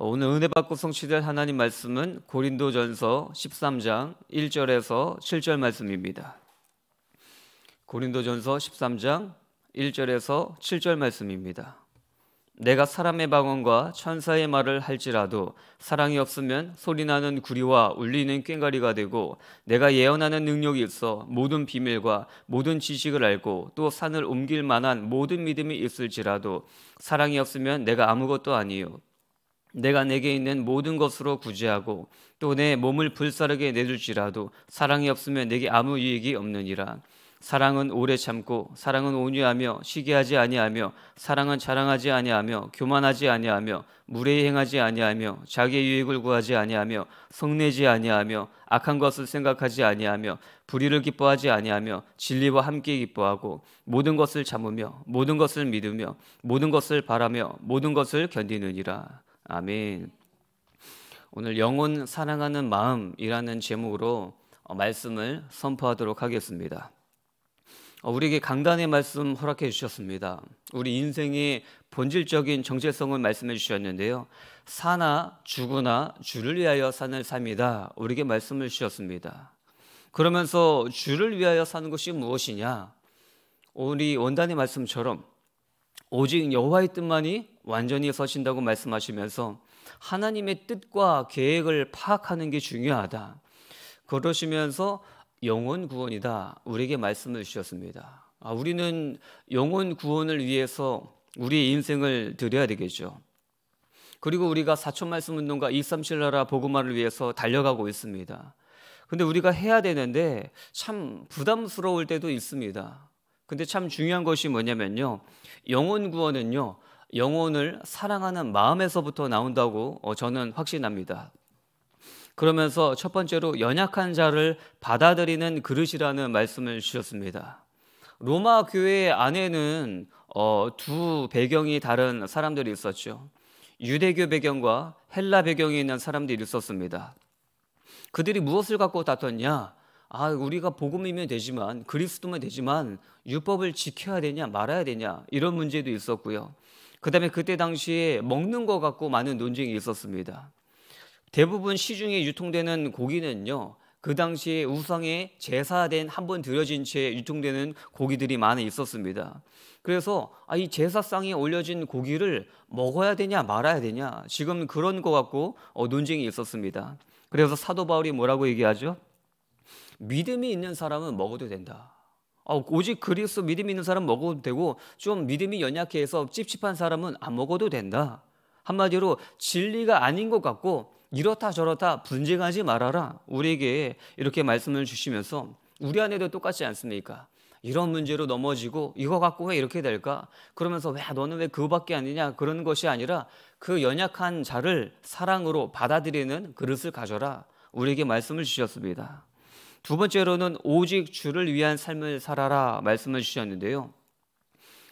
어, 오늘 은혜 받고 성취될 하나님 말씀은 고린도전서 13장 1절에서 7절 말씀입니다. 고린도전서 13장 1절에서 7절 말씀입니다. 내가 사람의 방언과 천사의 말을 할지라도 사랑이 없으면 소리나는 구리와 울리는 꽹가리가 되고 내가 예언하는 능력이 있어 모든 비밀과 모든 지식을 알고 또 산을 옮길 만한 모든 믿음이 있을지라도 사랑이 없으면 내가 아무것도 아니요 내가 내게 있는 모든 것으로 구제하고 또 내 몸을 불사르게 내줄지라도 사랑이 없으면 내게 아무 유익이 없느니라. 사랑은 오래 참고 사랑은 온유하며 시기하지 아니하며 사랑은 자랑하지 아니하며 교만하지 아니하며 무례히 행하지 아니하며 자기의 유익을 구하지 아니하며 성내지 아니하며 악한 것을 생각하지 아니하며 불의를 기뻐하지 아니하며 진리와 함께 기뻐하고 모든 것을 참으며 모든 것을 믿으며 모든 것을 바라며 모든 것을 견디느니라 아멘. 오늘 영혼 사랑하는 마음이라는 제목으로 어, 말씀을 선포하도록 하겠습니다. 어, 우리에게 강단의 말씀 허락해 주셨습니다. 우리 인생의 본질적인 정체성을 말씀해 주셨는데요. 사나 죽으나 주를 위하여 사는 삶이다. 우리에게 말씀을 주셨습니다. 그러면서 주를 위하여 사는 것이 무엇이냐? 우리 원단의 말씀처럼 오직 여호와의 뜻만이 완전히 서신다고 말씀하시면서 하나님의 뜻과 계획을 파악하는 게 중요하다. 그러시면서 영혼 구원이다. 우리에게 말씀을 주셨습니다. 아, 우리는 영혼 구원을 위해서 우리의 인생을 드려야 되겠죠. 그리고 우리가 사촌 말씀 운동과 237나라 복음화를 위해서 달려가고 있습니다. 근데 우리가 해야 되는데 참 부담스러울 때도 있습니다. 근데 참 중요한 것이 뭐냐면요. 영혼 구원은요. 영혼을 사랑하는 마음에서부터 나온다고 어, 저는 확신합니다. 그러면서 첫 번째로 연약한 자를 받아들이는 그릇이라는 말씀을 주셨습니다. 로마 교회 안에는 어, 두 배경이 다른 사람들이 있었죠. 유대교 배경과 헬라 배경에 있는 사람들이 있었습니다. 그들이 무엇을 갖고 다퉜냐? 아, 우리가 복음이면 되지만 그리스도면 되지만 율법을 지켜야 되냐 말아야 되냐 이런 문제도 있었고요. 그다음에 그때 당시에 먹는 거 갖고 많은 논쟁이 있었습니다. 대부분 시중에 유통되는 고기는요. 그 당시에 우상에 제사된 한 번 들여진 채 유통되는 고기들이 많이 있었습니다. 그래서 아, 이 제사상에 올려진 고기를 먹어야 되냐 말아야 되냐 지금 그런 것같고 어, 논쟁이 있었습니다. 그래서 사도 바울이 뭐라고 얘기하죠? 믿음이 있는 사람은 먹어도 된다. 어, 오직 그리스 믿음 있는 사람 먹어도 되고 좀 믿음이 연약해서 찝찝한 사람은 안 먹어도 된다. 한마디로 진리가 아닌 것 같고 이렇다 저렇다 분쟁하지 말아라. 우리에게 이렇게 말씀을 주시면서 우리 안에도 똑같지 않습니까? 이런 문제로 넘어지고 이거 갖고 왜 이렇게 될까? 그러면서 왜 너는 왜 그거밖에 아니냐? 그런 것이 아니라 그 연약한 자를 사랑으로 받아들이는 그릇을 가져라. 우리에게 말씀을 주셨습니다. 두 번째로는 오직 주를 위한 삶을 살아라 말씀을 주셨는데요.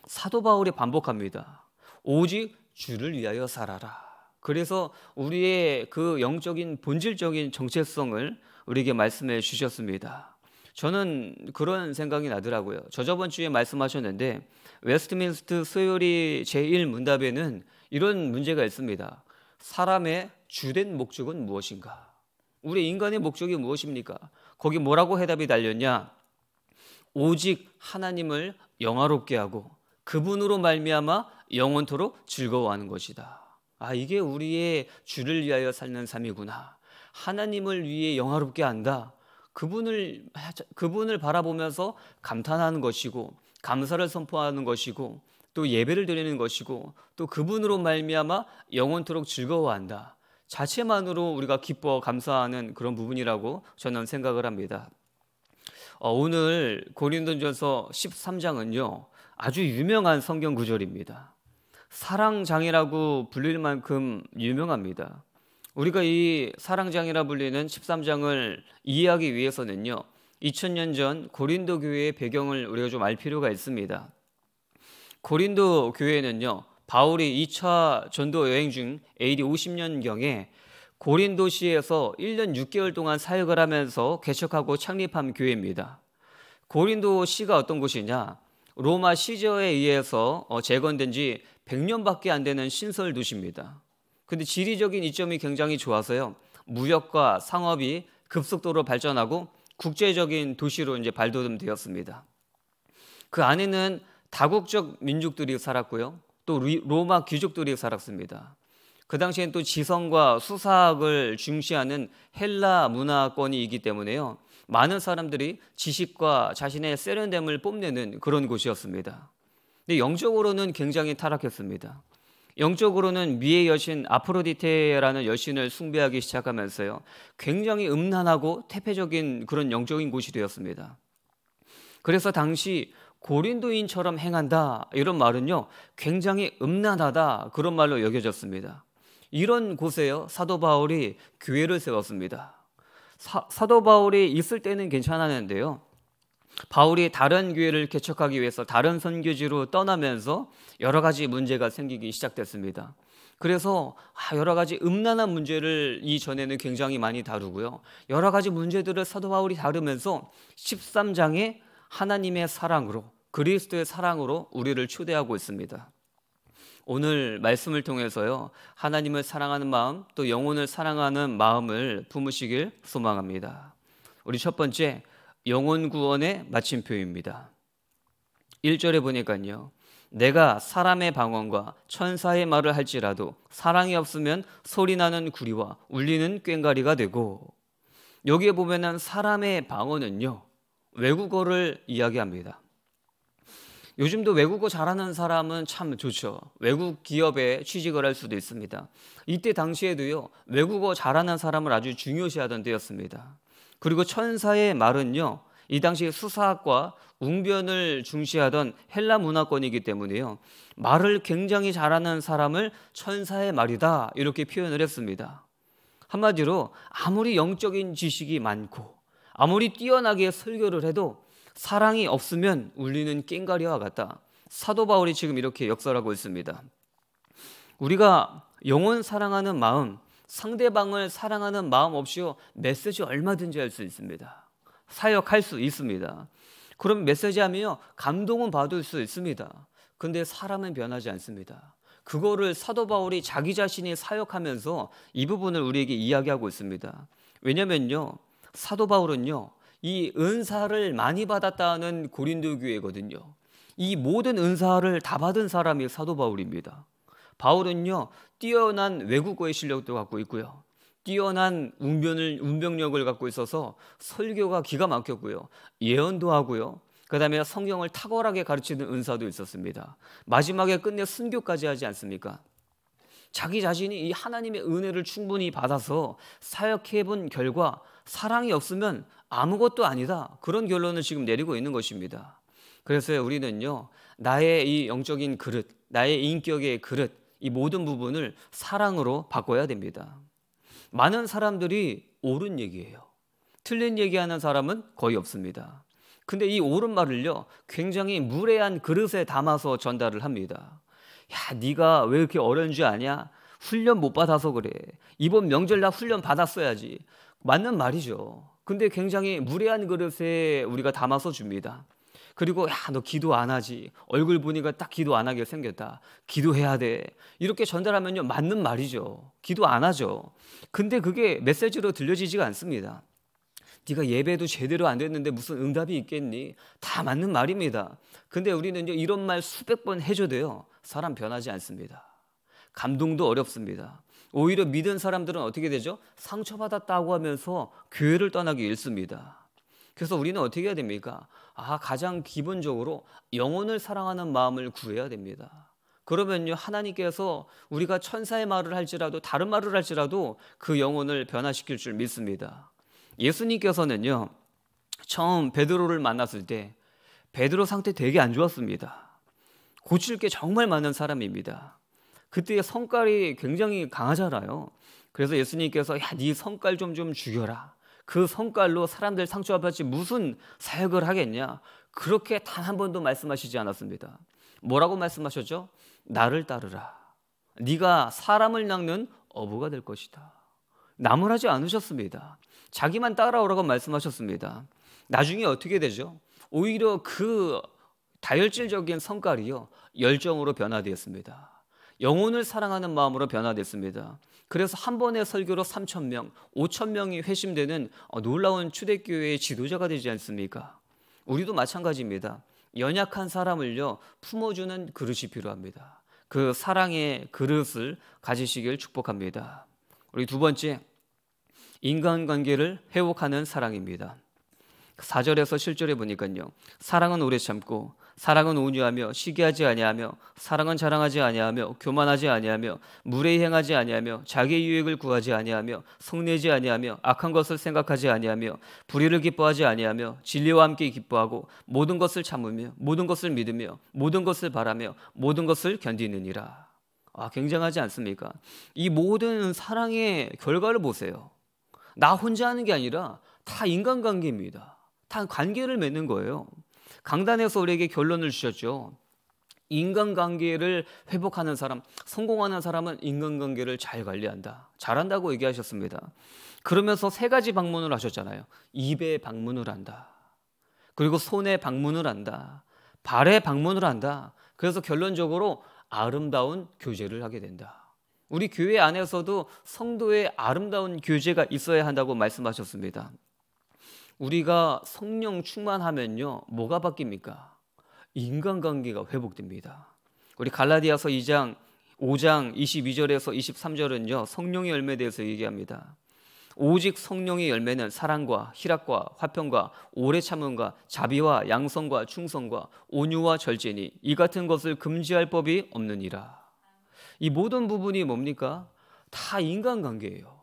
사도 바울이 반복합니다. 오직 주를 위하여 살아라. 그래서 우리의 그 영적인 본질적인 정체성을 우리에게 말씀해 주셨습니다. 저는 그런 생각이 나더라고요. 저저번 주에 말씀하셨는데 웨스트민스트 소요리 제1문답에는 이런 문제가 있습니다. 사람의 주된 목적은 무엇인가? 우리 인간의 목적이 무엇입니까? 거기 뭐라고 해답이 달렸냐? 오직 하나님을 영화롭게 하고 그분으로 말미암아 영원토록 즐거워하는 것이다. 아 이게 우리의 주를 위하여 사는 삶이구나. 하나님을 위해 영화롭게 한다. 그분을 그분을 바라보면서 감탄하는 것이고 감사를 선포하는 것이고 또 예배를 드리는 것이고 또 그분으로 말미암아 영원토록 즐거워한다. 자체만으로 우리가 기뻐 감사하는 그런 부분이라고 저는 생각을 합니다. 어, 오늘 고린도전서 13장은요. 아주 유명한 성경 구절입니다. 사랑장이라고 불릴 만큼 유명합니다. 우리가 이 사랑장이라 불리는 13장을 이해하기 위해서는요. 2000년 전 고린도 교회의 배경을 우리가 좀 알 필요가 있습니다. 고린도 교회는요. 바울이 2차 전도 여행 중 AD 50년경에 고린 도시에서 1년 6개월 동안 사역을 하면서 개척하고 창립한 교회입니다. 고린도 시가 어떤 곳이냐? 로마 시저에 의해서 어, 재건된 지 100년밖에 안 되는 신설 도시입니다. 근데 지리적인 이점이 굉장히 좋아서요. 무역과 상업이 급속도로 발전하고 국제적인 도시로 이제 발돋움되었습니다. 그 안에는 다국적 민족들이 살았고요. 또 로마 귀족들이 살았습니다. 그 당시엔 또 지성과 수사학을 중시하는 헬라 문화권이기 때문에요. 많은 사람들이 지식과 자신의 세련됨을 뽐내는 그런 곳이었습니다. 근데 영적으로는 굉장히 타락했습니다. 영적으로는 미의 여신 아프로디테라는 여신을 숭배하기 시작하면서요. 굉장히 음란하고 태폐적인 그런 영적인 곳이 되었습니다. 그래서 당시 고린도인처럼 행한다 이런 말은요 굉장히 음란하다 그런 말로 여겨졌습니다. 이런 곳에요 사도 바울이 교회를 세웠습니다. 사, 도 바울이 있을 때는 괜찮았는데요. 바울이 다른 교회를 개척하기 위해서 다른 선교지로 떠나면서 여러 가지 문제가 생기기 시작됐습니다. 그래서 아, 여러 가지 음란한 문제를 이전에는 굉장히 많이 다루고요. 여러 가지 문제들을 사도 바울이 다루면서 13장에 하나님의 사랑으로 그리스도의 사랑으로 우리를 초대하고 있습니다. 오늘 말씀을 통해서요, 하나님을 사랑하는 마음, 또 영혼을 사랑하는 마음을 품으시길 소망합니다. 우리 첫 번째, 영혼 구원의 마침표입니다. 1절에 보니까요, 내가 사람의 방언과 천사의 말을 할지라도 사랑이 없으면 소리나는 구리와 울리는 꽹가리가 되고, 여기에 보면은 사람의 방언은요, 외국어를 이야기합니다. 요즘도 외국어 잘하는 사람은 참 좋죠. 외국 기업에 취직을 할 수도 있습니다. 이때 당시에도요, 외국어 잘하는 사람을 아주 중요시하던 때였습니다. 그리고 천사의 말은요, 이 당시 수사학과 웅변을 중시하던 헬라 문화권이기 때문에요. 말을 굉장히 잘하는 사람을 천사의 말이다 이렇게 표현을 했습니다. 한마디로 아무리 영적인 지식이 많고 아무리 뛰어나게 설교를 해도 사랑이 없으면 울리는 꽹가리와 같다. 사도 바울이 지금 이렇게 역설하고 있습니다. 우리가 영원 사랑하는 마음, 상대방을 사랑하는 마음 없이요 메시지 얼마든지 할 수 있습니다. 사역할 수 있습니다. 그럼 메시지하면요 감동은 받을 수 있습니다. 근데 사람은 변하지 않습니다. 그거를 사도 바울이 자기 자신이 사역하면서 이 부분을 우리에게 이야기하고 있습니다. 왜냐면요 사도 바울은요 이 은사를 많이 받았다는 고린도 교회거든요. 이 모든 은사를 다 받은 사람이 사도 바울입니다. 바울은요 뛰어난 외국어의 실력도 갖고 있고요. 뛰어난 운변을, 운병력을 갖고 있어서 설교가 기가 막혔고요. 예언도 하고요. 그 다음에 성경을 탁월하게 가르치는 은사도 있었습니다. 마지막에 끝내 순교까지 하지 않습니까? 자기 자신이 이 하나님의 은혜를 충분히 받아서 사역해본 결과 사랑이 없으면 아무것도 아니다. 그런 결론을 지금 내리고 있는 것입니다. 그래서 우리는요, 나의 이 영적인 그릇, 나의 인격의 그릇, 이 모든 부분을 사랑으로 바꿔야 됩니다. 많은 사람들이 옳은 얘기예요. 틀린 얘기하는 사람은 거의 없습니다. 근데 이 옳은 말을요, 굉장히 무례한 그릇에 담아서 전달을 합니다. 야, 네가 왜 이렇게 어려운 줄 아냐? 훈련 못 받아서 그래. 이번 명절 날 훈련 받았어야지. 맞는 말이죠. 근데 굉장히 무례한 그릇에 우리가 담아서 줍니다. 그리고 야너 기도 안 하지 얼굴 보니까 딱 기도 안 하게 생겼다 기도해야 돼 이렇게 전달하면요 맞는 말이죠 기도 안 하죠 근데 그게 메시지로 들려지지가 않습니다 네가 예배도 제대로 안 됐는데 무슨 응답이 있겠니 다 맞는 말입니다 근데 우리는 이런 말 수백 번 해줘도요 사람 변하지 않습니다 감동도 어렵습니다 오히려 믿은 사람들은 어떻게 되죠? 상처받았다고 하면서 교회를 떠나기 일쑤입니다. 그래서 우리는 어떻게 해야 됩니까? 아, 가장 기본적으로 영혼을 사랑하는 마음을 구해야 됩니다. 그러면요, 하나님께서 우리가 천사의 말을 할지라도 다른 말을 할지라도 그 영혼을 변화시킬 줄 믿습니다. 예수님께서는요, 처음 베드로를 만났을 때 베드로 상태 되게 안 좋았습니다. 고칠 게 정말 많은 사람입니다. 그때의 성깔이 굉장히 강하잖아요. 그래서 예수님께서 야, 네 성깔 좀 좀 죽여라. 그 성깔로 사람들 상처받지 무슨 사역을 하겠냐. 그렇게 단 한 번도 말씀하시지 않았습니다. 뭐라고 말씀하셨죠? 나를 따르라. 네가 사람을 낚는 어부가 될 것이다. 나무라지 않으셨습니다. 자기만 따라오라고 말씀하셨습니다. 나중에 어떻게 되죠? 오히려 그 다혈질적인 성깔이요 열정으로 변화되었습니다. 영혼을 사랑하는 마음으로 변화됐습니다. 그래서 한 번의 설교로 3천 명, 5천 명이 회심되는 어, 놀라운 초대교회의 지도자가 되지 않습니까? 우리도 마찬가지입니다. 연약한 사람을요 품어주는 그릇이 필요합니다. 그 사랑의 그릇을 가지시길 축복합니다. 우리 두 번째 인간관계를 회복하는 사랑입니다. 4절에서 7절에 보니까요. 사랑은 오래 참고 사랑은 온유하며 시기하지 아니하며 사랑은 자랑하지 아니하며 교만하지 아니하며 물례 행하지 아니하며 자기 유익을 구하지 아니하며 성내지 아니하며 악한 것을 생각하지 아니하며 불의를 기뻐하지 아니하며 진리와 함께 기뻐하고 모든 것을 참으며 모든 것을 믿으며 모든 것을 바라며 모든 것을 견디느니라. 아, 굉장하지 않습니까? 이 모든 사랑의 결과를 보세요. 나 혼자 하는 게 아니라 다 인간관계입니다. 다 관계를 맺는 거예요. 강단에서 우리에게 결론을 주셨죠. 인간관계를 회복하는 사람, 성공하는 사람은 인간관계를 잘 관리한다. 잘한다고 얘기하셨습니다. 그러면서 세 가지 방문을 하셨잖아요. 입에 방문을 한다. 그리고 손에 방문을 한다. 발에 방문을 한다. 그래서 결론적으로 아름다운 교제를 하게 된다. 우리 교회 안에서도 성도의 아름다운 교제가 있어야 한다고 말씀하셨습니다. 우리가 성령 충만하면요, 뭐가 바뀝니까? 인간관계가 회복됩니다. 우리 갈라디아서 2장 5장 22절에서 23절은요, 성령의 열매에 대해서 얘기합니다. 오직 성령의 열매는 사랑과 희락과 화평과 오래 참음과 자비와 양성과 충성과 온유와 절제니 이 같은 것을 금지할 법이 없느니라. 이 모든 부분이 뭡니까? 다 인간관계예요.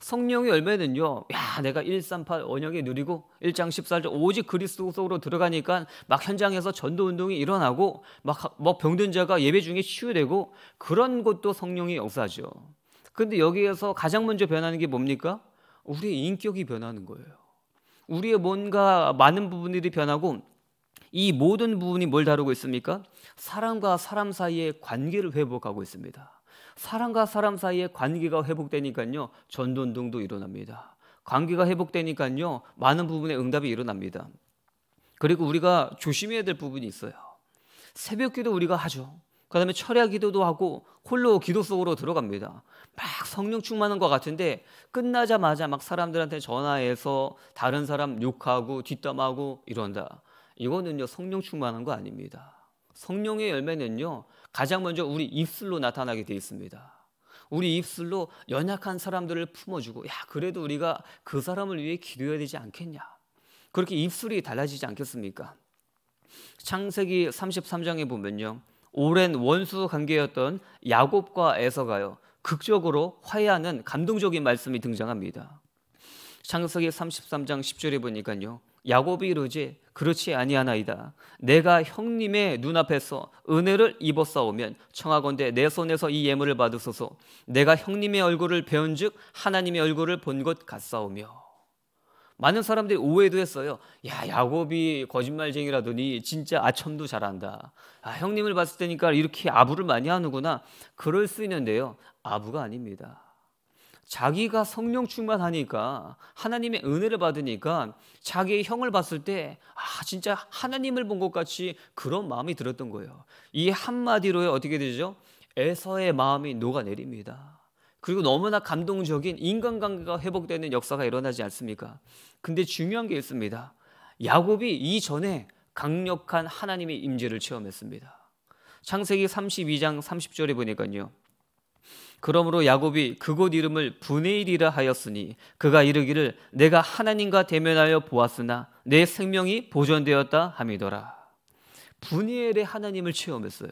성령의 열매는요, 야, 내가 138 언약에 누리고 1장 14절 오직 그리스도 속으로 들어가니까 막 현장에서 전도 운동이 일어나고 막, 막 뭐 병든 자가 예배 중에 치유되고 그런 것도 성령의 역사죠. 근데 여기에서 가장 먼저 변하는 게 뭡니까? 우리의 인격이 변하는 거예요. 우리의 뭔가 많은 부분들이 변하고 이 모든 부분이 뭘 다루고 있습니까? 사람과 사람 사이의 관계를 회복하고 있습니다. 사람과 사람 사이의 관계가 회복되니까요. 전도운동도 일어납니다. 관계가 회복되니까요. 많은 부분에 응답이 일어납니다. 그리고 우리가 조심해야 될 부분이 있어요. 새벽 기도 우리가 하죠. 그 다음에 철야 기도도 하고 홀로 기도 속으로 들어갑니다. 막 성령 충만한 것 같은데 끝나자마자 막 사람들한테 전화해서 다른 사람 욕하고 뒷담하고 이런다. 이거는요, 성령 충만한 거 아닙니다. 성령의 열매는요, 가장 먼저 우리 입술로 나타나게 되어 있습니다. 우리 입술로 연약한 사람들을 품어주고 야 그래도 우리가 그 사람을 위해 기도해야 되지 않겠냐 그렇게 입술이 달라지지 않겠습니까? 창세기 33장에 보면요 오랜 원수 관계였던 야곱과 에서가요 극적으로 화해하는 감동적인 말씀이 등장합니다. 창세기 33장 10절에 보니까요 야곱이 이르지 그렇지 아니하나이다. 내가 형님의 눈앞에서 은혜를 입었사오면 청하건대 내 손에서 이 예물을 받으소서. 내가 형님의 얼굴을 배운즉 하나님의 얼굴을 본 것 같사오며. 많은 사람들이 오해도 했어요. 야, 야곱이 거짓말쟁이라더니 진짜 아첨도 잘한다. 아, 형님을 봤을 때니까 이렇게 아부를 많이 하는구나. 그럴 수 있는데요. 아부가 아닙니다. 자기가 성령 충만하니까 하나님의 은혜를 받으니까 자기의 형을 봤을 때 아, 진짜 하나님을 본 것 같이 그런 마음이 들었던 거예요. 이 한마디로 어떻게 되죠? 에서의 마음이 녹아내립니다. 그리고 너무나 감동적인 인간관계가 회복되는 역사가 일어나지 않습니까? 근데 중요한 게 있습니다. 야곱이 이전에 강력한 하나님의 임재를 체험했습니다. 창세기 32장 30절에 보니까요. 그러므로 야곱이 그곳 이름을 분해일이라 하였으니 그가 이르기를 내가 하나님과 대면하여 보았으나 내 생명이 보존되었다 함이더라. 분해일의 하나님을 체험했어요.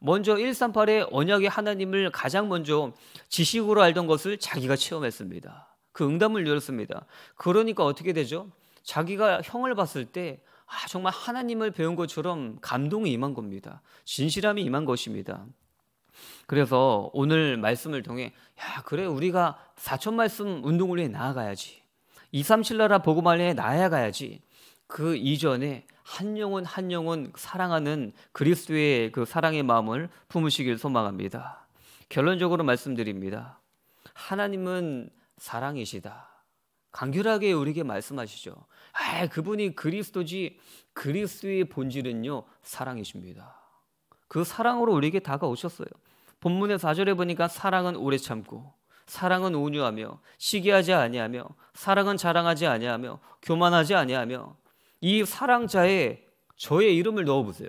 먼저 138의 언약의 하나님을 가장 먼저 지식으로 알던 것을 자기가 체험했습니다. 그 응답을 열었습니다. 그러니까 어떻게 되죠? 자기가 형을 봤을 때 아, 정말 하나님을 배운 것처럼 감동이 임한 겁니다. 진실함이 임한 것입니다. 그래서 오늘 말씀을 통해 야 그래 우리가 사천 말씀 운동을 위해 나아가야지 이삼7 나라 보고말위 나아가야지 그 이전에 한 영혼 한 영혼 사랑하는 그리스도의 그 사랑의 마음을 품으시길 소망합니다. 결론적으로 말씀드립니다. 하나님은 사랑이시다. 간결하게 우리에게 말씀하시죠. 아, 그분이 그리스도지 그리스도의 본질은요 사랑이십니다. 그 사랑으로 우리에게 다가오셨어요. 본문의 4절에 보니까 사랑은 오래 참고 사랑은 온유하며 시기하지 아니하며 사랑은 자랑하지 아니하며 교만하지 아니하며 이 사랑자에 저의 이름을 넣어보세요.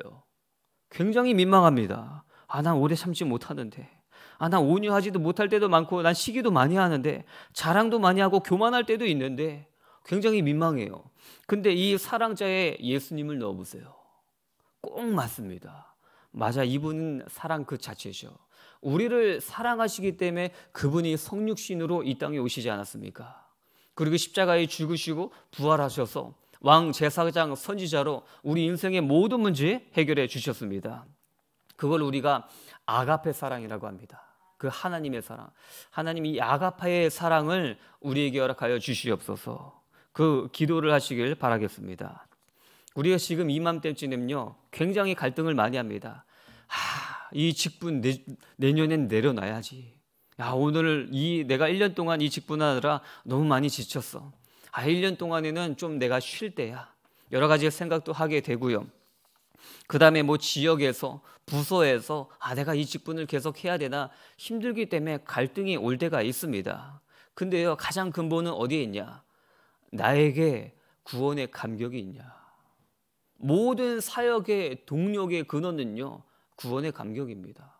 굉장히 민망합니다. 아, 난 오래 참지 못하는데. 아, 난 온유하지도 못할 때도 많고, 난 시기도 많이 하는데, 자랑도 많이 하고, 교만할 때도 있는데, 굉장히 민망해요. 근데 이 사랑자에 예수님을 넣어보세요. 꼭 맞습니다. 맞아 이분은 사랑 그 자체죠. 우리를 사랑하시기 때문에 그분이 성육신으로 이 땅에 오시지 않았습니까? 그리고 십자가에 죽으시고 부활하셔서 왕 제사장 선지자로 우리 인생의 모든 문제 해결해 주셨습니다. 그걸 우리가 아가페 사랑이라고 합니다. 그 하나님의 사랑. 하나님 이 아가파의 사랑을 우리에게 허락하여 주시옵소서. 그 기도를 하시길 바라겠습니다. 우리가 지금 이맘때쯤에는요 굉장히 갈등을 많이 합니다. 하, 이 직분 내, 내년엔 내려놔야지. 야, 오늘 이 내가 1년 동안 이 직분하느라 너무 많이 지쳤어. 아, 1년 동안에는 좀 내가 쉴 때야. 여러 가지 생각도 하게 되고요. 그 다음에 뭐 지역에서, 부서에서, 아, 내가 이 직분을 계속 해야 되나 힘들기 때문에 갈등이 올 때가 있습니다. 근데요, 가장 근본은 어디에 있냐? 나에게 구원의 감격이 있냐? 모든 사역의 동력의 근원은요, 구원의 감격입니다.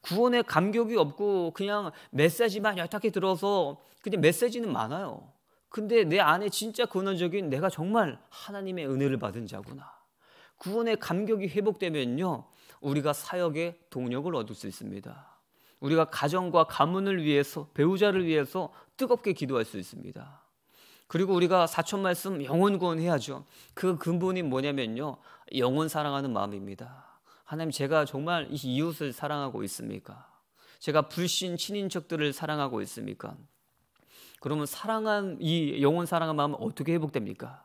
구원의 감격이 없고 그냥 메시지만 얄탁히 들어서 그냥 메시지는 많아요. 근데 내 안에 진짜 근원적인 내가 정말 하나님의 은혜를 받은 자구나. 구원의 감격이 회복되면요, 우리가 사역의 동력을 얻을 수 있습니다. 우리가 가정과 가문을 위해서, 배우자를 위해서 뜨겁게 기도할 수 있습니다. 그리고 우리가 사촌 말씀 영혼 구원해야죠. 그 근본이 뭐냐면요. 영혼 사랑하는 마음입니다. 하나님 제가 정말 이 이웃을 사랑하고 있습니까? 제가 불신 친인척들을 사랑하고 있습니까? 그러면 사랑한 이 영혼 사랑한 마음은 어떻게 회복됩니까?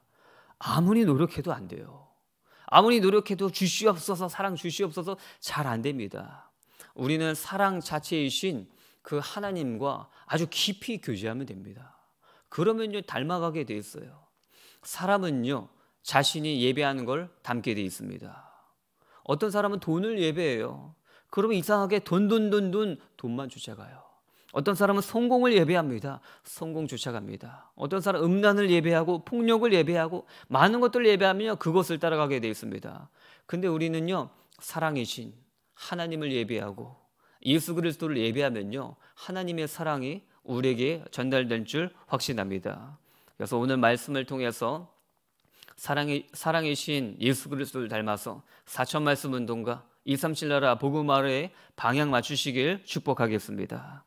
아무리 노력해도 안 돼요. 아무리 노력해도 주시옵소서 사랑 주시옵소서 잘 안 됩니다. 우리는 사랑 자체이신 그 하나님과 아주 깊이 교제하면 됩니다. 그러면요 닮아가게 돼 있어요. 사람은요 자신이 예배하는 걸 담게 돼 있습니다. 어떤 사람은 돈을 예배해요. 그러면 이상하게 돈 돈 돈 돈 돈만 쫓아가요. 어떤 사람은 성공을 예배합니다. 성공 쫓아갑니다. 어떤 사람은 음란을 예배하고 폭력을 예배하고 많은 것들을 예배하며 그것을 따라가게 돼 있습니다. 근데 우리는요 사랑이신 하나님을 예배하고 예수 그리스도를 예배하면요 하나님의 사랑이 우리에게 전달될 줄 확신합니다. 그래서 오늘 말씀을 통해서 사랑의 사랑의 신 예수 그리스도를 닮아서 사천 말씀 운동과 237 나라 복음화의 방향 맞추시길 축복하겠습니다.